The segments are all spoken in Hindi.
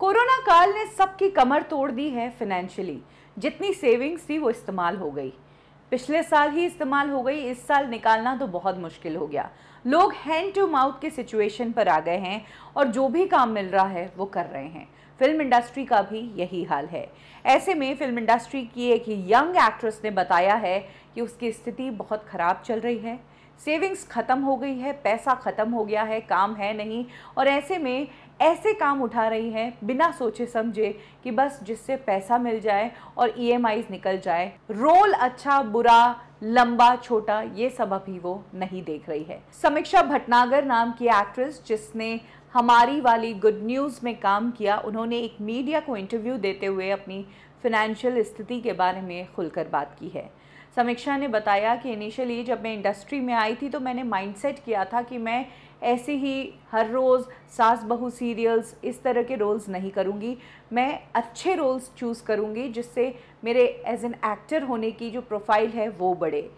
कोरोना काल ने सबकी कमर तोड़ दी है फिनेंशियली जितनी सेविंग्स थी वो इस्तेमाल हो गई पिछले साल ही इस्तेमाल हो गई इस साल निकालना तो बहुत मुश्किल हो गया लोग हैंड टू माउथ के सिचुएशन पर आ गए हैं और जो भी काम मिल रहा है वो कर रहे हैं फिल्म इंडस्ट्री का भी यही हाल है ऐसे में फिल्म इंडस्ट्री की एक यंग एक्ट्रेस ने बताया है कि उसकी स्थिति बहुत ख़राब चल रही है सेविंग्स ख़त्म हो गई है पैसा ख़त्म हो गया है काम है नहीं और ऐसे में ऐसे काम उठा रही हैं बिना सोचे समझे कि बस जिससे पैसा मिल जाए और ई e निकल जाए रोल अच्छा बुरा लंबा छोटा ये सब अभी वो नहीं देख रही है समीक्षा भटनागर नाम की एक्ट्रेस जिसने हमारी वाली गुड न्यूज़ में काम किया उन्होंने एक मीडिया को इंटरव्यू देते हुए अपनी फिनेंशियल स्थिति के बारे में खुलकर बात की है समीक्षा ने बताया कि इनिशियली जब मैं इंडस्ट्री में आई थी तो मैंने माइंडसेट किया था कि मैं ऐसे ही हर रोज़ सास बहू सीरियल्स इस तरह के रोल्स नहीं करूँगी मैं अच्छे रोल्स चूज़ करूँगी जिससे मेरे एज एन एक्टर होने की जो प्रोफाइल है वो बढ़े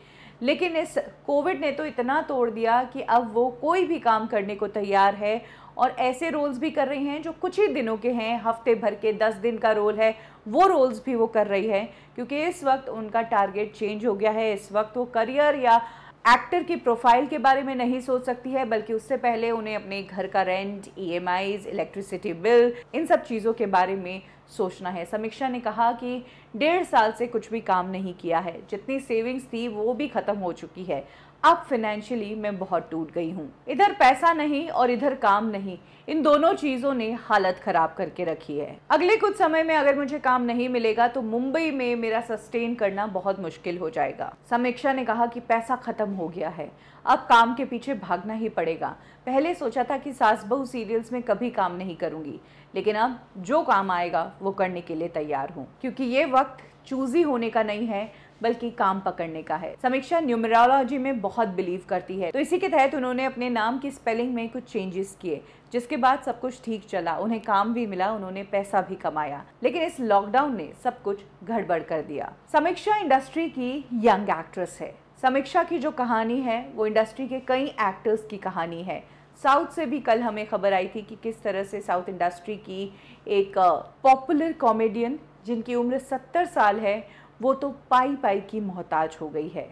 लेकिन इस कोविड ने तो इतना तोड़ दिया कि अब वो कोई भी काम करने को तैयार है और ऐसे रोल्स भी कर रही हैं जो कुछ ही दिनों के हैं हफ्ते भर के दस दिन का रोल है वो रोल्स भी वो कर रही है क्योंकि इस वक्त उनका टारगेट चेंज हो गया है इस वक्त वो करियर या एक्टर की प्रोफाइल के बारे में नहीं सोच सकती है बल्कि उससे पहले उन्हें अपने घर का रेंट ई इलेक्ट्रिसिटी बिल इन सब चीज़ों के बारे में सोचना है समीक्षा ने कहा कि डेढ़ साल से कुछ भी काम नहीं किया है जितनी सेविंग्स थी वो भी ख़त्म हो चुकी है अब फिनेंशियली मैं बहुत टूट गई हूँ इधर पैसा नहीं और इधर काम नहीं इन दोनों चीज़ों ने हालत ख़राब करके रखी है अगले कुछ समय में अगर मुझे काम नहीं मिलेगा तो मुंबई में मेरा सस्टेन करना बहुत मुश्किल हो जाएगा समीक्षा ने कहा कि पैसा ख़त्म ख़त्म हो गया है अब काम के पीछे भागना ही पड़ेगा पहले सोचा था कि सास बहू सीरियल्स में कभी काम नहीं करूंगी लेकिन अब जो काम आएगा वो करने के लिए तैयार हूँ क्योंकि ये वक्त चूजी होने का नहीं है बल्कि काम पकड़ने का है समीक्षा न्यूमरोलॉजी में बहुत बिलीव करती है तो इसी के तहत उन्होंने अपने नाम की स्पेलिंग में कुछ चेंजेस किए जिसके बाद सब कुछ ठीक चला उन्हें काम भी मिला उन्होंने पैसा भी कमाया लेकिन इस लॉकडाउन ने सब कुछ गड़बड़ कर दिया समीक्षा इंडस्ट्री की यंग एक्ट्रेस है समीक्षा की जो कहानी है वो इंडस्ट्री के कई एक्टर्स की कहानी है साउथ से भी कल हमें खबर आई थी कि किस तरह से साउथ इंडस्ट्री की एक पॉपुलर कॉमेडियन जिनकी उम्र सत्तर साल है वो तो पाई पाई की मोहताज हो गई है